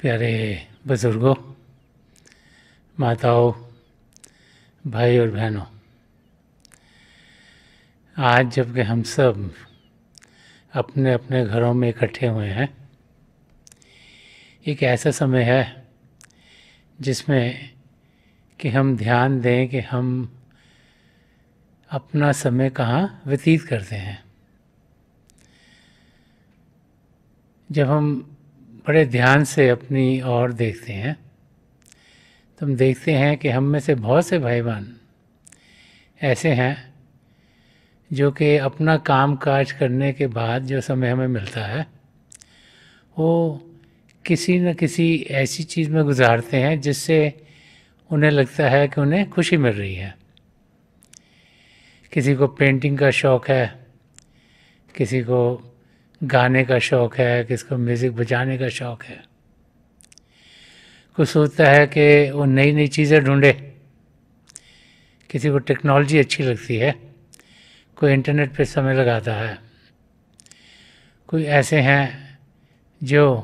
प्यारे बुज़ुर्गों माताओं भाई और बहनों आज जबकि हम सब अपने अपने घरों में इकट्ठे हुए हैं एक ऐसा समय है जिसमें कि हम ध्यान दें कि हम अपना समय कहाँ व्यतीत करते हैं जब हम बड़े ध्यान से अपनी ओर देखते हैं तो हम देखते हैं कि हम में से बहुत से भाई बहन ऐसे हैं जो कि अपना काम काज करने के बाद जो समय हमें मिलता है वो किसी न किसी ऐसी चीज़ में गुजारते हैं जिससे उन्हें लगता है कि उन्हें खुशी मिल रही है किसी को पेंटिंग का शौक़ है किसी को गाने का शौक़ है किसको म्यूज़िक बजाने का शौक़ है कुछ सोचता है कि वो नई नई चीज़ें ढूंढे किसी को टेक्नोलॉजी अच्छी लगती है कोई इंटरनेट पे समय लगाता है कोई ऐसे हैं जो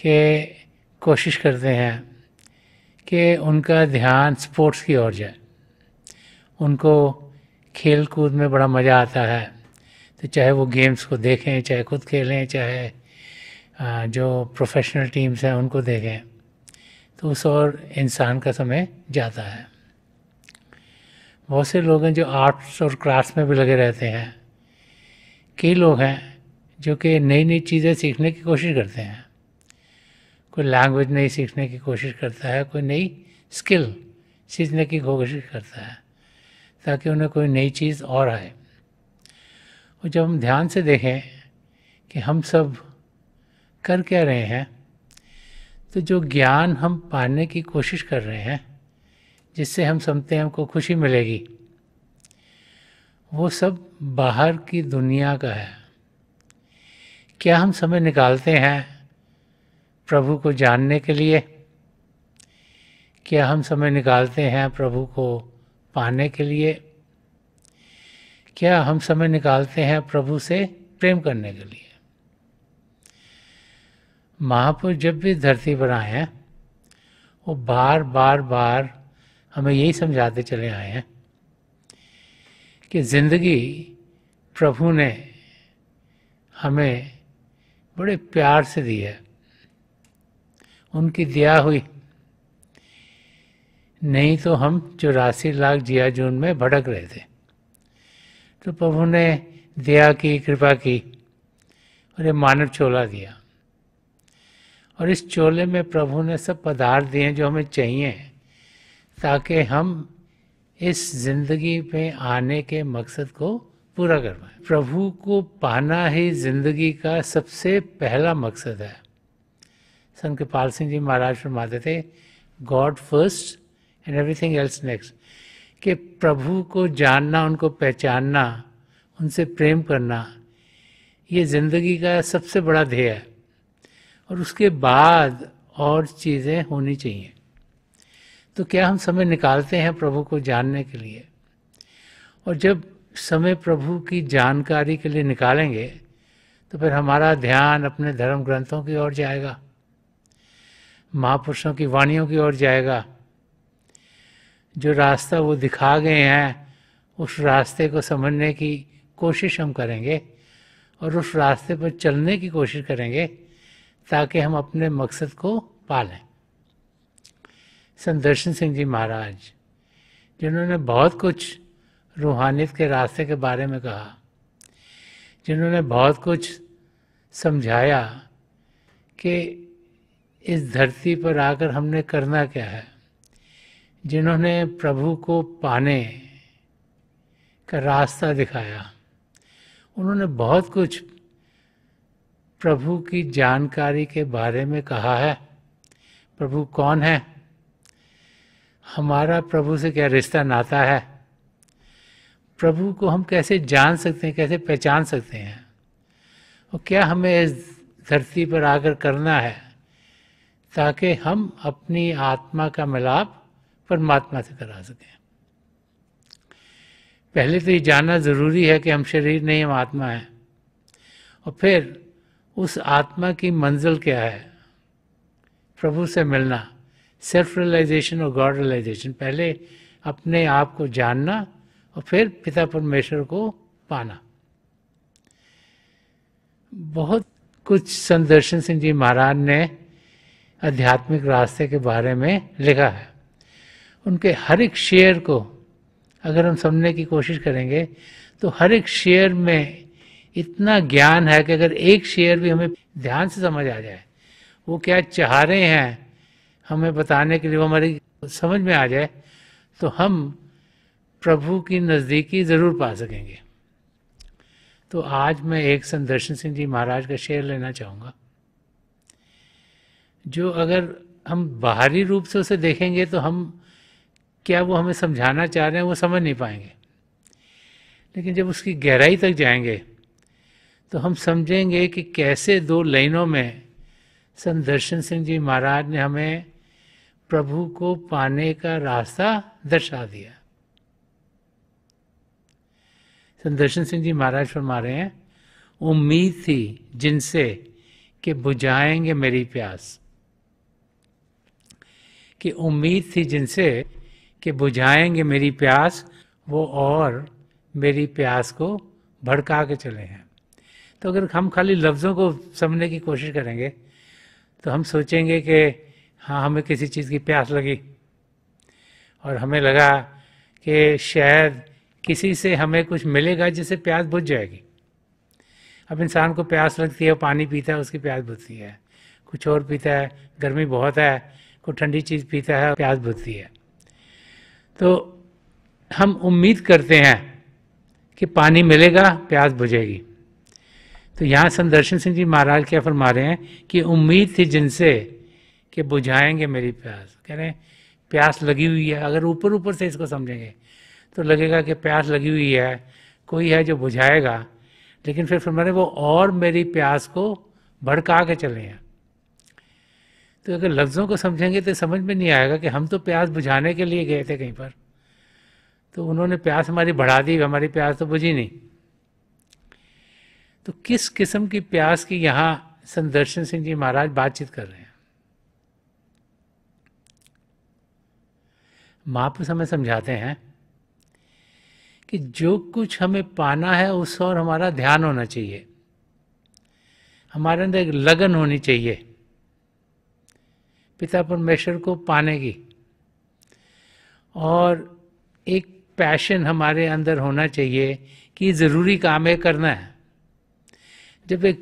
कि कोशिश करते हैं कि उनका ध्यान स्पोर्ट्स की ओर जाए उनको खेल कूद में बड़ा मज़ा आता है तो चाहे वो गेम्स को देखें चाहे खुद खेलें चाहे जो प्रोफेशनल टीम्स हैं उनको देखें तो उस और इंसान का समय जाता है बहुत से लोग हैं जो आर्ट्स और क्राफ्ट में भी लगे रहते हैं कई लोग हैं जो कि नई नई चीज़ें सीखने की कोशिश करते हैं कोई लैंग्वेज नई सीखने की कोशिश करता है कोई नई स्किल सीखने की कोशिश करता है ताकि उन्हें कोई नई चीज़ और आए और जब हम ध्यान से देखें कि हम सब कर क्या रहे हैं तो जो ज्ञान हम पाने की कोशिश कर रहे हैं जिससे हम समझते हैं हमको खुशी मिलेगी वो सब बाहर की दुनिया का है क्या हम समय निकालते हैं प्रभु को जानने के लिए क्या हम समय निकालते हैं प्रभु को पाने के लिए क्या हम समय निकालते हैं प्रभु से प्रेम करने के लिए महापुरुष जब भी धरती पर आए हैं वो बार बार बार हमें यही समझाते चले आए हैं कि जिंदगी प्रभु ने हमें बड़े प्यार से दी है उनकी दिया हुई नहीं तो हम चौरासी लाख जिया जून में भटक रहे थे तो प्रभु ने दया की कृपा की और ये मानव चोला दिया और इस चोले में प्रभु ने सब पदार्थ दिए जो हमें चाहिए ताकि हम इस जिंदगी में आने के मकसद को पूरा करवाए प्रभु को पाना ही जिंदगी का सबसे पहला मकसद है संत कृपाल सिंह जी महाराज फरमाते थे God first and everything else next कि प्रभु को जानना उनको पहचानना उनसे प्रेम करना ये जिंदगी का सबसे बड़ा ध्येय है और उसके बाद और चीज़ें होनी चाहिए तो क्या हम समय निकालते हैं प्रभु को जानने के लिए और जब समय प्रभु की जानकारी के लिए निकालेंगे तो फिर हमारा ध्यान अपने धर्म ग्रंथों की ओर जाएगा महापुरुषों की वाणियों की ओर जाएगा जो रास्ता वो दिखा गए हैं उस रास्ते को समझने की कोशिश हम करेंगे और उस रास्ते पर चलने की कोशिश करेंगे ताकि हम अपने मकसद को पालें संत दर्शन सिंह जी महाराज जिन्होंने बहुत कुछ रूहानियत के रास्ते के बारे में कहा जिन्होंने बहुत कुछ समझाया कि इस धरती पर आकर हमने करना क्या है जिन्होंने प्रभु को पाने का रास्ता दिखाया उन्होंने बहुत कुछ प्रभु की जानकारी के बारे में कहा है प्रभु कौन है हमारा प्रभु से क्या रिश्ता नाता है प्रभु को हम कैसे जान सकते हैं कैसे पहचान सकते हैं और क्या हमें इस धरती पर आकर करना है ताकि हम अपनी आत्मा का मिलाप परमात्मा से करा सकें पहले तो ये जानना ज़रूरी है कि हम शरीर नहीं हम आत्मा हैं और फिर उस आत्मा की मंजिल क्या है प्रभु से मिलना सेल्फ रियलाइजेशन और गॉड रियलाइजेशन पहले अपने आप को जानना और फिर पिता परमेश्वर को पाना बहुत कुछ संदर्शन सिंह जी महाराज ने आध्यात्मिक रास्ते के बारे में लिखा है उनके हर एक शेयर को अगर हम समझने की कोशिश करेंगे तो हर एक शेयर में इतना ज्ञान है कि अगर एक शेयर भी हमें ध्यान से समझ आ जाए वो क्या चाह रहे हैं हमें बताने के लिए वो हमारी समझ में आ जाए तो हम प्रभु की नज़दीकी ज़रूर पा सकेंगे तो आज मैं एक संदर्शन सिंह जी महाराज का शेयर लेना चाहूँगा जो अगर हम बाहरी रूप से उसे देखेंगे तो हम क्या वो हमें समझाना चाह रहे हैं वो समझ नहीं पाएंगे लेकिन जब उसकी गहराई तक जाएंगे तो हम समझेंगे कि कैसे दो लाइनों में संत दर्शन सिंह जी महाराज ने हमें प्रभु को पाने का रास्ता दर्शा दिया संत दर्शन सिंह जी महाराज फरमा रहे हैं उम्मीद थी जिनसे कि बुझाएंगे मेरी प्यास कि उम्मीद थी जिनसे कि बुझाएंगे मेरी प्यास वो और मेरी प्यास को भड़का के चले हैं तो अगर हम खाली लफ्ज़ों को समझने की कोशिश करेंगे तो हम सोचेंगे कि हाँ हमें किसी चीज़ की प्यास लगी और हमें लगा कि शायद किसी से हमें कुछ मिलेगा जिससे प्यास बुझ जाएगी अब इंसान को प्यास लगती है पानी पीता है उसकी प्यास बुझती है कुछ और पीता है गर्मी बहुत है कोई ठंडी चीज़ पीता है प्यास बुझती है तो हम उम्मीद करते हैं कि पानी मिलेगा प्यास बुझेगी तो यहाँ संदर्शन सिंह जी महाराज क्या फरमा रहे हैं कि उम्मीद थी जिनसे कि बुझाएंगे मेरी प्यास कह रहे हैं प्यास लगी हुई है अगर ऊपर ऊपर से इसको समझेंगे तो लगेगा कि प्यास लगी हुई है कोई है जो बुझाएगा लेकिन फिर फरमा रहे वो और मेरी प्यास को भड़का के चले हैं तो अगर लफ्ज़ों को समझेंगे तो समझ में नहीं आएगा कि हम तो प्यास बुझाने के लिए गए थे कहीं पर तो उन्होंने प्यास हमारी बढ़ा दी हमारी प्यास तो बुझी नहीं तो किस किस्म की प्यास की यहाँ संदर्शन सिंह जी महाराज बातचीत कर रहे हैं महापुरुष हमें समझाते हैं कि जो कुछ हमें पाना है उस और हमारा ध्यान होना चाहिए हमारे अंदर एक लगन होनी चाहिए पिता परमेश्वर को पाने की और एक पैशन हमारे अंदर होना चाहिए कि ज़रूरी काम है करना है जब एक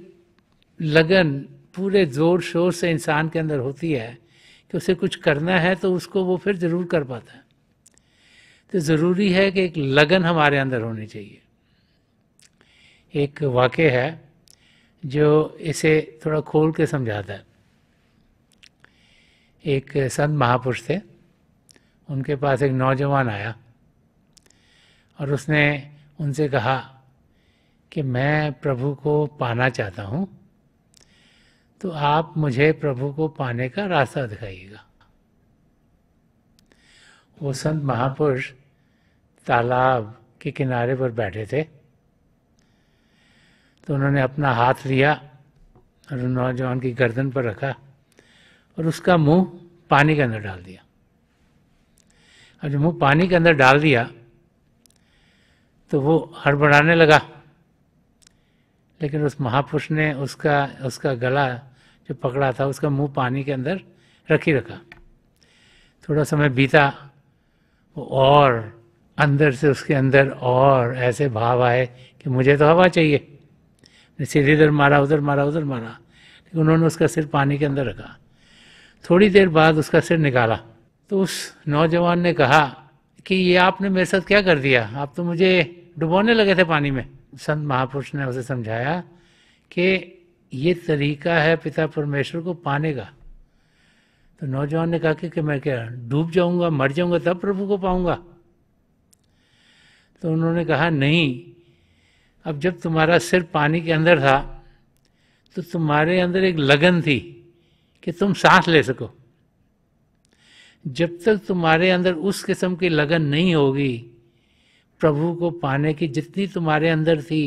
लगन पूरे ज़ोर शोर से इंसान के अंदर होती है कि उसे कुछ करना है तो उसको वो फिर ज़रूर कर पाता है तो ज़रूरी है कि एक लगन हमारे अंदर होनी चाहिए एक वाक़ है जो इसे थोड़ा खोल के समझाता है एक संत महापुरुष थे उनके पास एक नौजवान आया और उसने उनसे कहा कि मैं प्रभु को पाना चाहता हूँ तो आप मुझे प्रभु को पाने का रास्ता दिखाइएगा वो संत महापुरुष तालाब के किनारे पर बैठे थे तो उन्होंने अपना हाथ लिया और नौजवान की गर्दन पर रखा और उसका मुंह पानी के अंदर डाल दिया और जब मुंह पानी के अंदर डाल दिया तो वो हड़बड़ाने लगा लेकिन उस महापुरुष ने उसका उसका गला जो पकड़ा था उसका मुंह पानी के अंदर रख ही रखा थोड़ा समय बीता वो और अंदर से उसके अंदर और ऐसे भाव आए कि मुझे तो हवा चाहिए सीधे इधर मारा उधर मारा उधर मारा लेकिन उन्होंने उसका सिर पानी के अंदर रखा थोड़ी देर बाद उसका सिर निकाला तो उस नौजवान ने कहा कि ये आपने मेरे साथ क्या कर दिया आप तो मुझे डुबोने लगे थे पानी में संत महापुरुष ने उसे समझाया कि ये तरीका है पिता परमेश्वर को पाने का तो नौजवान ने कहा कि, कि मैं क्या डूब जाऊंगा मर जाऊंगा तब प्रभु को पाऊंगा तो उन्होंने कहा नहीं अब जब तुम्हारा सिर पानी के अंदर था तो तुम्हारे अंदर एक लगन थी कि तुम सांस ले सको जब तक तुम्हारे अंदर उस किस्म की लगन नहीं होगी प्रभु को पाने की जितनी तुम्हारे अंदर थी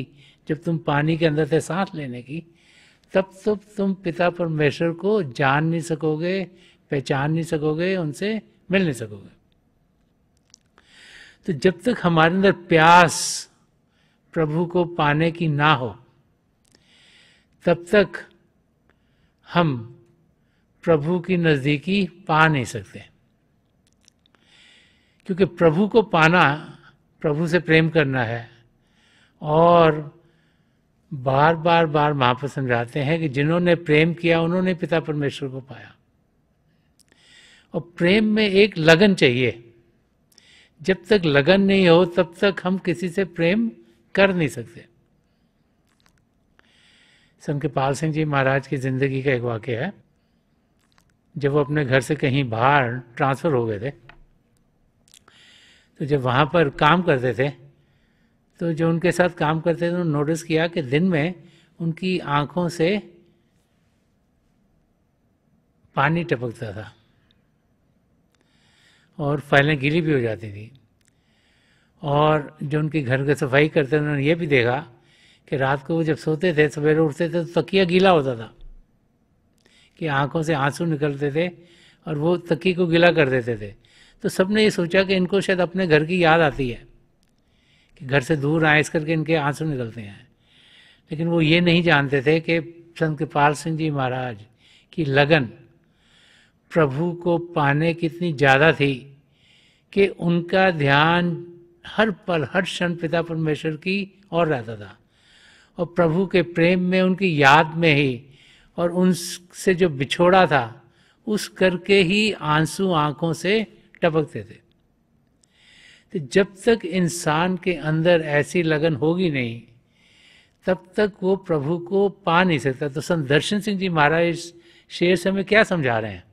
जब तुम पानी के अंदर थे सांस लेने की तब तो तुम पिता परमेश्वर को जान नहीं सकोगे पहचान नहीं सकोगे उनसे मिल नहीं सकोगे तो जब तक हमारे अंदर प्यास प्रभु को पाने की ना हो तब तक हम प्रभु की नज़दीकी पा नहीं सकते क्योंकि प्रभु को पाना प्रभु से प्रेम करना है और बार बार बार महापुर समझाते हैं कि जिन्होंने प्रेम किया उन्होंने पिता परमेश्वर को पाया और प्रेम में एक लगन चाहिए जब तक लगन नहीं हो तब तक हम किसी से प्रेम कर नहीं सकते संत पाल सिंह जी महाराज की जिंदगी का एक वाक्य है जब वो अपने घर से कहीं बाहर ट्रांसफ़र हो गए थे तो जब वहाँ पर काम करते थे तो जो उनके साथ काम करते थे उन्होंने नोटिस किया कि दिन में उनकी आँखों से पानी टपकता था और फाइलें गीली भी हो जाती थी और जो उनके घर की सफाई करते थे उन्होंने ये भी देखा कि रात को वो जब सोते थे सवेरे उठते थे तो तकिया गीला होता था कि आंखों से आंसू निकलते थे और वो तकी को गिला कर देते थे तो सबने ये सोचा कि इनको शायद अपने घर की याद आती है कि घर से दूर आए इस करके इनके आंसू निकलते हैं लेकिन वो ये नहीं जानते थे कि संत कृपाल सिंह जी महाराज की लगन प्रभु को पाने की इतनी ज़्यादा थी कि उनका ध्यान हर पल हर क्षण पिता परमेश्वर की और रहता था और प्रभु के प्रेम में उनकी याद में ही और उनसे जो बिछोड़ा था उस करके ही आंसू आंखों से टपकते थे तो जब तक इंसान के अंदर ऐसी लगन होगी नहीं तब तक वो प्रभु को पा नहीं सकता तो संत दर्शन सिंह जी महाराज इस शेर से हमें क्या समझा रहे हैं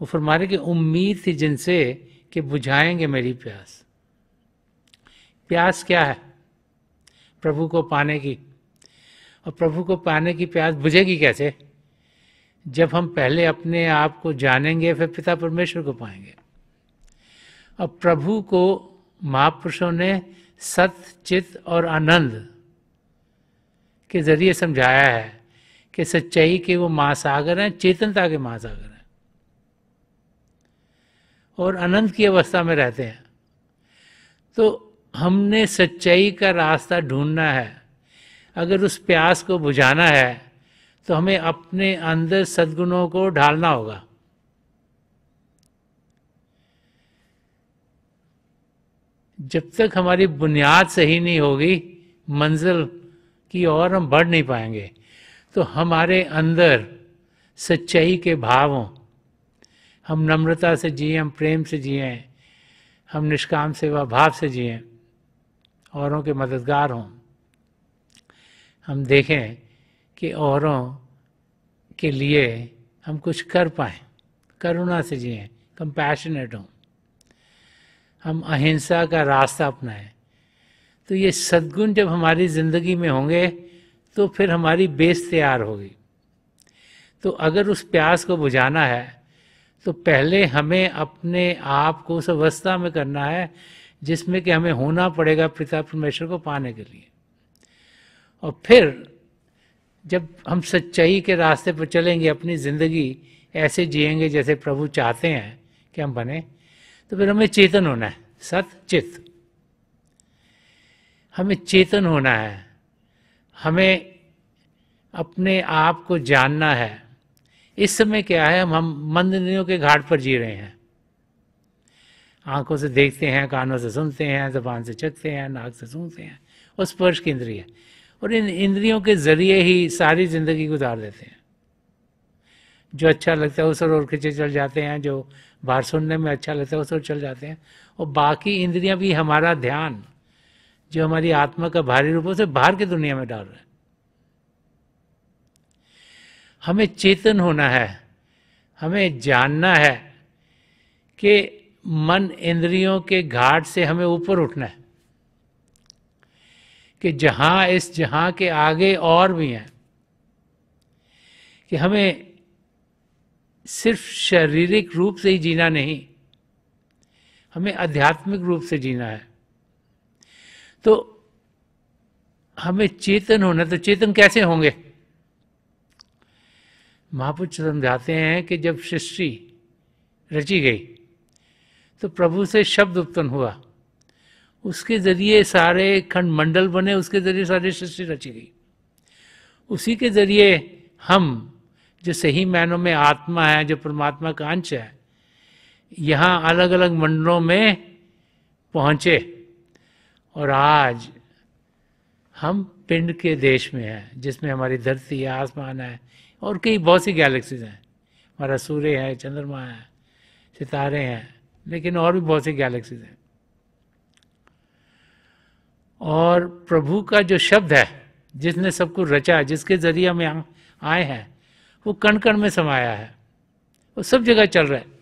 वो फरमा रहे कि उम्मीद थी जिनसे कि बुझाएंगे मेरी प्यास प्यास क्या है प्रभु को पाने की और प्रभु को पाने की प्यास बुझेगी कैसे जब हम पहले अपने आप को जानेंगे फिर पिता परमेश्वर को पाएंगे और प्रभु को महापुरुषों ने सत्य चित और आनंद के जरिए समझाया है कि सच्चाई के वो महासागर हैं चेतनता के महासागर हैं और अनंत की अवस्था में रहते हैं तो हमने सच्चाई का रास्ता ढूंढना है अगर उस प्यास को बुझाना है तो हमें अपने अंदर सद्गुणों को ढालना होगा जब तक हमारी बुनियाद सही नहीं होगी मंजिल की ओर हम बढ़ नहीं पाएंगे तो हमारे अंदर सच्चाई के भाव हों हम नम्रता से जिए हम प्रेम से जिए हम निष्काम सेवा भाव से जिए औरों के मददगार हों हम देखें कि औरों के लिए हम कुछ कर पाएँ करुणा से जिए कंपैशनेट हों हम अहिंसा का रास्ता अपनाएं तो ये सद्गुण जब हमारी ज़िंदगी में होंगे तो फिर हमारी बेस तैयार होगी तो अगर उस प्यास को बुझाना है तो पहले हमें अपने आप को उस अवस्था में करना है जिसमें कि हमें होना पड़ेगा पिता परमेश्वर को पाने के लिए और फिर जब हम सच्चाई के रास्ते पर चलेंगे अपनी ज़िंदगी ऐसे जिएंगे जैसे प्रभु चाहते हैं कि हम बने तो फिर हमें चेतन होना है सत चित हमें चेतन होना है हमें अपने आप को जानना है इस समय क्या है हम हम मंदनियों के घाट पर जी रहे हैं आंखों से देखते हैं कानों से सुनते हैं जबान से चखते हैं नाक से सूंघते हैं और स्पर्श केंद्रीय है और इन इंद्रियों के जरिए ही सारी जिंदगी गुजार देते हैं जो अच्छा लगता है उस और खींचे चल जाते हैं जो बाहर सुनने में अच्छा लगता है उस और चल जाते हैं और बाकी इंद्रियां भी हमारा ध्यान जो हमारी आत्मा का भारी रूपों से बाहर की दुनिया में डाल रहे हैं हमें चेतन होना है हमें जानना है कि मन इंद्रियों के घाट से हमें ऊपर उठना है कि जहां इस जहां के आगे और भी हैं कि हमें सिर्फ शारीरिक रूप से ही जीना नहीं हमें आध्यात्मिक रूप से जीना है तो हमें चेतन होना तो चेतन कैसे होंगे महापुरुष समझाते हैं कि जब सृष्टि रची गई तो प्रभु से शब्द उत्पन्न हुआ उसके जरिए सारे खंड मंडल बने उसके जरिए सारी सृष्टि रची गई उसी के जरिए हम जो सही मायनों में आत्मा है जो परमात्मा का अंश है यहाँ अलग अलग मंडलों में पहुँचे और आज हम पिंड के देश में हैं जिसमें हमारी धरती है आसमान है और कई बहुत सी गैलेक्सीज हैं हमारा सूर्य है चंद्रमा है सितारे हैं लेकिन और भी बहुत सी गैलेक्सीज हैं और प्रभु का जो शब्द है जिसने सब कुछ रचा जिसके जरिए हम यहाँ आए हैं वो कण कण में समाया है वो सब जगह चल रहा है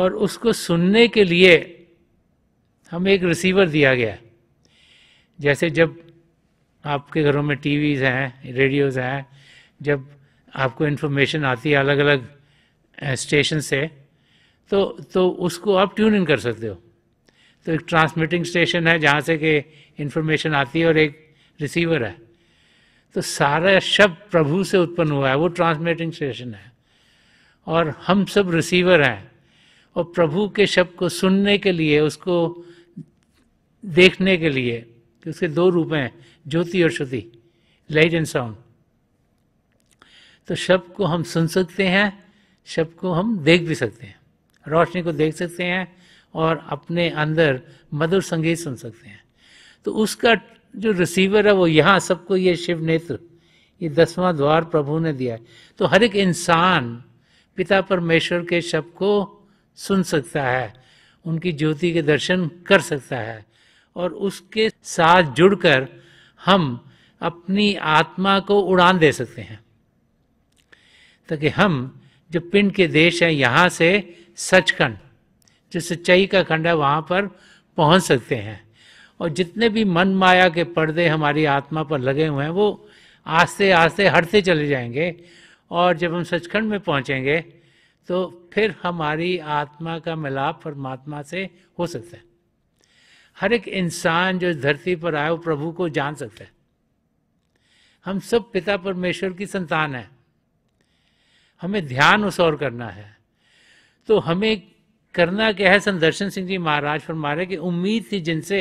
और उसको सुनने के लिए हमें एक रिसीवर दिया गया जैसे जब आपके घरों में टीवीज हैं रेडियोज़ हैं जब आपको इन्फॉर्मेशन आती है अलग अलग स्टेशन से तो तो उसको आप ट्यून इन कर सकते हो तो एक ट्रांसमिटिंग स्टेशन है जहाँ से कि इन्फॉर्मेशन आती है और एक रिसीवर है तो सारा शब्द प्रभु से उत्पन्न हुआ है वो ट्रांसमिटिंग स्टेशन है और हम सब रिसीवर हैं और प्रभु के शब्द को सुनने के लिए उसको देखने के लिए कि उसके दो रूप हैं ज्योति और श्रुति लाइट एंड साउंड तो शब्द को हम सुन सकते हैं शब्द को हम देख भी सकते हैं रोशनी को देख सकते हैं और अपने अंदर मधुर संगीत सुन सकते हैं तो उसका जो रिसीवर है वो यहाँ सबको ये शिव नेत्र ये दसवां द्वार प्रभु ने दिया है तो हर एक इंसान पिता परमेश्वर के शब्द को सुन सकता है उनकी ज्योति के दर्शन कर सकता है और उसके साथ जुड़कर हम अपनी आत्मा को उड़ान दे सकते हैं ताकि हम जो पिंड के देश हैं यहाँ से सचखंड जो सच्चाई का खंड है वहाँ पर पहुँच सकते हैं और जितने भी मन माया के पर्दे हमारी आत्मा पर लगे हुए हैं वो आस्ते आस्ते हटते चले जाएंगे और जब हम सचखंड में पहुँचेंगे तो फिर हमारी आत्मा का मिलाप परमात्मा से हो सकता है हर एक इंसान जो इस धरती पर आए वो प्रभु को जान सकता है हम सब पिता परमेश्वर की संतान है हमें ध्यान उस और करना है तो हमें करना क्या है सन दर्शन सिंह जी महाराज फरमा रहे कि उम्मीद थी जिनसे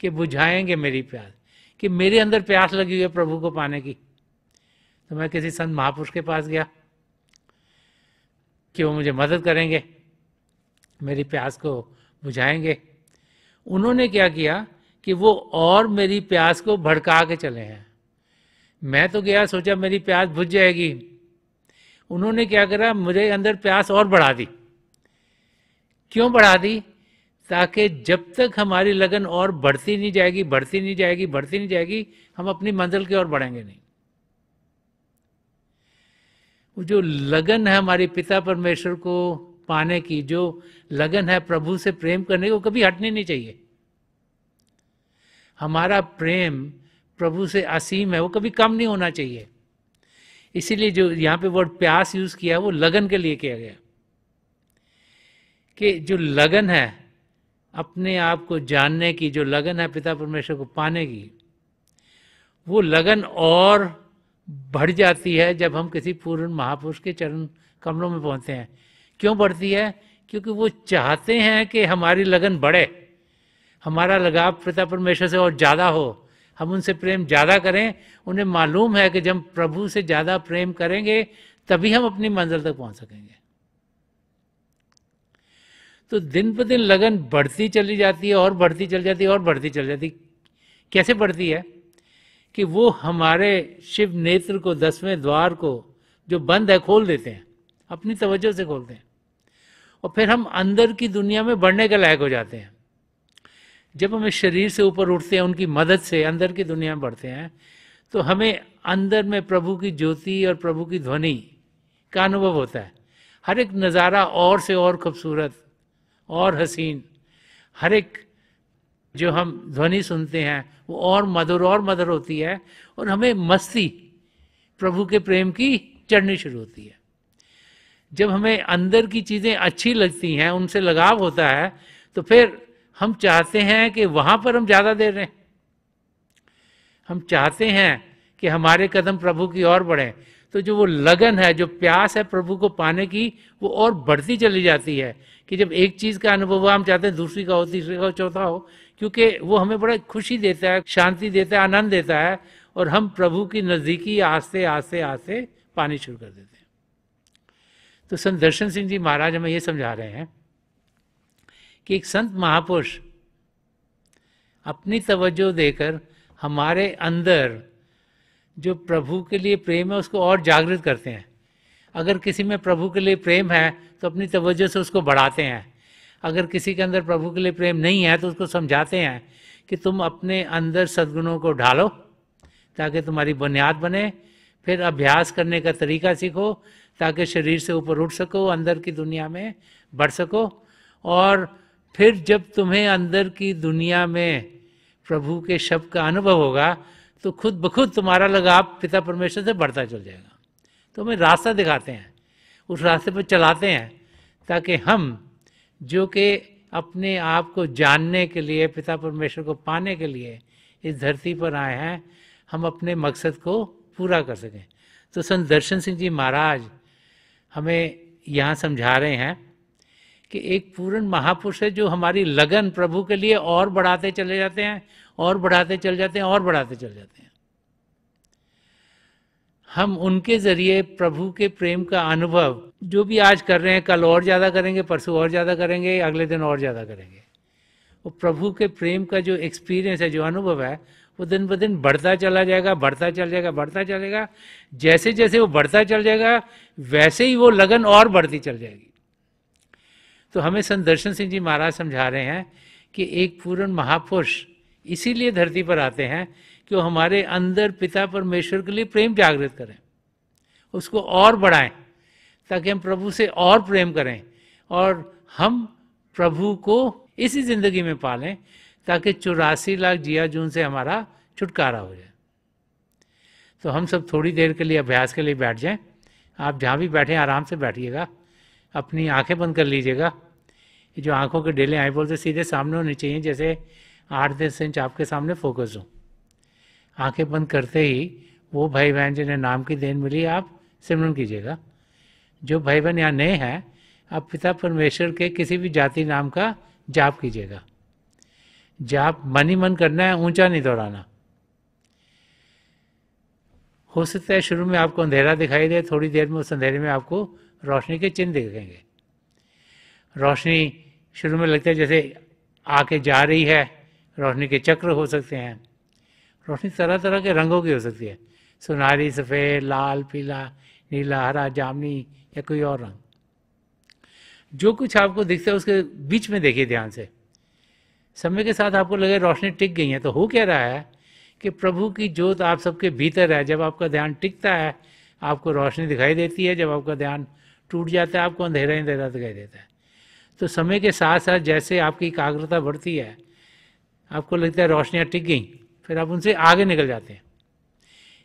कि बुझाएंगे मेरी प्यास कि मेरे अंदर प्यास लगी हुई है प्रभु को पाने की तो मैं किसी संत महापुरुष के पास गया कि वो मुझे मदद करेंगे मेरी प्यास को बुझाएंगे उन्होंने क्या किया कि वो और मेरी प्यास को भड़का के चले हैं मैं तो गया सोचा मेरी प्यास बुझ जाएगी उन्होंने क्या करा मुझे अंदर प्यास और बढ़ा दी क्यों बढ़ा दी ताकि जब तक हमारी लगन और बढ़ती नहीं जाएगी बढ़ती नहीं जाएगी बढ़ती नहीं जाएगी हम अपनी मंजिल की ओर बढ़ेंगे नहीं वो जो लगन है हमारे पिता परमेश्वर को पाने की जो लगन है प्रभु से प्रेम करने को कभी हटनी नहीं चाहिए हमारा प्रेम प्रभु से असीम है वो कभी कम नहीं होना चाहिए इसीलिए जो यहाँ पे वर्ड प्यास यूज किया वो लगन के लिए किया गया कि जो लगन है अपने आप को जानने की जो लगन है पिता परमेश्वर को पाने की वो लगन और बढ़ जाती है जब हम किसी पूर्ण महापुरुष के चरण कमलों में पहुंचते हैं क्यों बढ़ती है क्योंकि वो चाहते हैं कि हमारी लगन बढ़े हमारा लगाव पिता परमेश्वर से और ज़्यादा हो हम उनसे प्रेम ज़्यादा करें उन्हें मालूम है कि जब प्रभु से ज़्यादा प्रेम करेंगे तभी हम अपनी मंजिल तक पहुंच सकेंगे तो दिन ब दिन लगन बढ़ती चली जाती है और बढ़ती चली जाती है और बढ़ती चली जाती कैसे बढ़ती है कि वो हमारे शिव नेत्र को दसवें द्वार को जो बंद है खोल देते हैं अपनी तवज्जो से खोलते हैं और फिर हम अंदर की दुनिया में बढ़ने के लायक हो जाते हैं जब हम इस शरीर से ऊपर उठते हैं उनकी मदद से अंदर की दुनिया में बढ़ते हैं तो हमें अंदर में प्रभु की ज्योति और प्रभु की ध्वनि का अनुभव होता है हर एक नज़ारा और से और खूबसूरत और हसीन हर एक जो हम ध्वनि सुनते हैं वो और मधुर और मधुर होती है और हमें मस्ती प्रभु के प्रेम की चढ़नी शुरू होती है जब हमें अंदर की चीज़ें अच्छी लगती हैं उनसे लगाव होता है तो फिर हम चाहते हैं कि वहाँ पर हम ज़्यादा देर रहें हम चाहते हैं कि हमारे कदम प्रभु की ओर बढ़ें तो जो वो लगन है जो प्यास है प्रभु को पाने की वो और बढ़ती चली जाती है कि जब एक चीज़ का अनुभव हम चाहते हैं दूसरी का हो तीसरी का हो चौथा हो क्योंकि वो हमें बड़ा खुशी देता है शांति देता है आनंद देता है और हम प्रभु की नज़दीकी आस्ते आस्ते आस्ते पानी शुरू कर देते हैं तो संत दर्शन सिंह जी महाराज हमें ये समझा रहे हैं कि एक संत महापुरुष अपनी तवज्जो देकर हमारे अंदर जो प्रभु के लिए प्रेम है उसको और जागृत करते हैं अगर किसी में प्रभु के लिए प्रेम है तो अपनी तवज्जो से उसको बढ़ाते हैं अगर किसी के अंदर प्रभु के लिए प्रेम नहीं है तो उसको समझाते हैं कि तुम अपने अंदर सद्गुणों को ढालो ताकि तुम्हारी बुनियाद बने फिर अभ्यास करने का तरीका सीखो ताकि शरीर से ऊपर उठ सको अंदर की दुनिया में बढ़ सको और फिर जब तुम्हें अंदर की दुनिया में प्रभु के शब्द का अनुभव होगा तो खुद ब खुद तुम्हारा लगाव पिता परमेश्वर से बढ़ता चल जाएगा तो हमें रास्ता दिखाते हैं उस रास्ते पर चलाते हैं ताकि हम जो कि अपने आप को जानने के लिए पिता परमेश्वर को पाने के लिए इस धरती पर आए हैं हम अपने मकसद को पूरा कर सकें तो संत दर्शन सिंह जी महाराज हमें यहाँ समझा रहे हैं कि एक पूर्ण महापुरुष है जो हमारी लगन प्रभु के लिए और बढ़ाते चले जाते हैं और बढ़ाते चल जाते हैं और बढ़ाते चल जाते हैं हम उनके जरिए प्रभु के प्रेम का अनुभव जो भी आज कर रहे हैं कल और ज़्यादा करेंगे परसों और ज़्यादा करेंगे अगले दिन और ज़्यादा करेंगे वो प्रभु के प्रेम का जो एक्सपीरियंस है जो अनुभव है वो दिन ब दिन बढ़ता चला जाएगा बढ़ता चल जाएगा बढ़ता चलेगा जैसे जैसे वो बढ़ता चल जाएगा वैसे ही वो लगन और बढ़ती चल जाएगी तो हमें संत दर्शन सिंह जी महाराज समझा रहे हैं कि एक पूर्ण महापुरुष इसीलिए धरती पर आते हैं कि वो हमारे अंदर पिता परमेश्वर के लिए प्रेम जागृत करें उसको और बढ़ाएं ताकि हम प्रभु से और प्रेम करें और हम प्रभु को इसी जिंदगी में पालें ताकि चौरासी लाख जिया जून से हमारा छुटकारा हो जाए तो हम सब थोड़ी देर के लिए अभ्यास के लिए बैठ जाएं आप जहाँ भी बैठें आराम से बैठिएगा अपनी आंखें बंद कर लीजिएगा जो आंखों के डेले आए बोलते सीधे सामने होने चाहिए जैसे आठ दस इंच आपके सामने फोकस हो आंखें बंद करते ही वो भाई बहन जिन्हें नाम की देन मिली आप सिमरन कीजिएगा जो भाई बहन यहाँ नए हैं आप पिता परमेश्वर के किसी भी जाति नाम का जाप कीजिएगा जाप मन ही मन करना है ऊंचा नहीं दौड़ाना हो सकता है शुरू में आपको अंधेरा दिखाई दे थोड़ी देर में उस अंधेरे में आपको रोशनी के चिन्ह दिखेंगे रोशनी शुरू में लगता है जैसे आके जा रही है रोशनी के चक्र हो सकते हैं रोशनी तरह तरह के रंगों की हो सकती है सुनहरी सफ़ेद लाल पीला नीला हरा जामनी या कोई और रंग जो कुछ आपको दिखता है उसके बीच में देखिए ध्यान से समय के साथ आपको लगे रोशनी टिक गई है तो हो क्या रहा है कि प्रभु की जोत आप सबके भीतर है जब आपका ध्यान टिकता है आपको रोशनी दिखाई देती है जब आपका ध्यान टूट जाता है आपको अंधेरा अंधेरा दिखाई देता है तो समय के साथ साथ जैसे आपकी एकाग्रता बढ़ती है आपको लगता है रोशनियाँ टिक गई फिर आप उनसे आगे निकल जाते हैं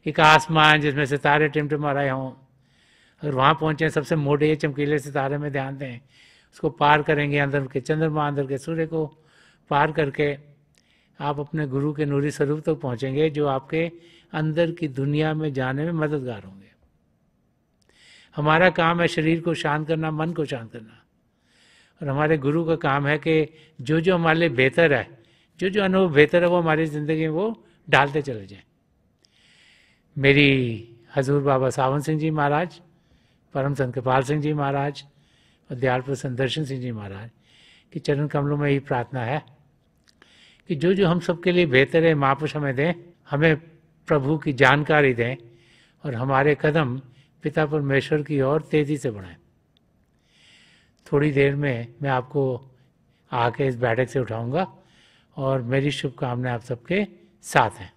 एक आसमान जिसमें सितारे टिमटिम रहे हों अगर वहाँ पहुँचे सबसे मोटे चमकीले सितारे में ध्यान दें उसको पार करेंगे अंदर के चंद्रमा अंदर के सूर्य को पार करके आप अपने गुरु के नूरी स्वरूप तक तो पहुँचेंगे जो आपके अंदर की दुनिया में जाने में मददगार होंगे हमारा काम है शरीर को शांत करना मन को शांत करना और हमारे गुरु का काम है कि जो जो हमारे लिए बेहतर है जो जो अनुभव बेहतर है वो हमारी ज़िंदगी में वो डालते चले जाएं मेरी हजूर बाबा सावन सिंह जी महाराज परम संत कृपाल सिंह जी महाराज और दयालपुर संदर्शन सिंह जी महाराज कि चरण कमलों में यही प्रार्थना है कि जो जो हम सबके लिए बेहतर है महापुरुष हमें दें हमें प्रभु की जानकारी दें और हमारे कदम पिता परमेश्वर की ओर तेज़ी से बढ़ाएं थोड़ी देर में मैं आपको आके इस बैठक से उठाऊंगा और मेरी शुभकामनाएं आप सबके साथ हैं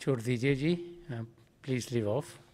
छोड़ दीजिए जी प्लीज़ लिव ऑफ